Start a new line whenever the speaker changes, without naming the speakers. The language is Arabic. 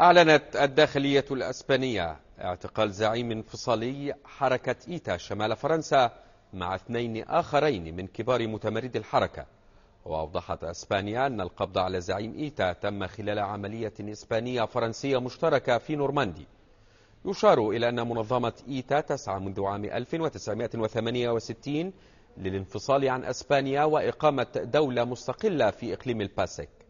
أعلنت الداخلية الأسبانية اعتقال زعيم انفصالي حركة إيتا شمال فرنسا مع اثنين آخرين من كبار متمردي الحركة وأوضحت أسبانيا أن القبض على زعيم إيتا تم خلال عملية إسبانية فرنسية مشتركة في نورماندي يشار إلى أن منظمة إيتا تسعى منذ عام 1968 للانفصال عن أسبانيا وإقامة دولة مستقلة في إقليم الباسك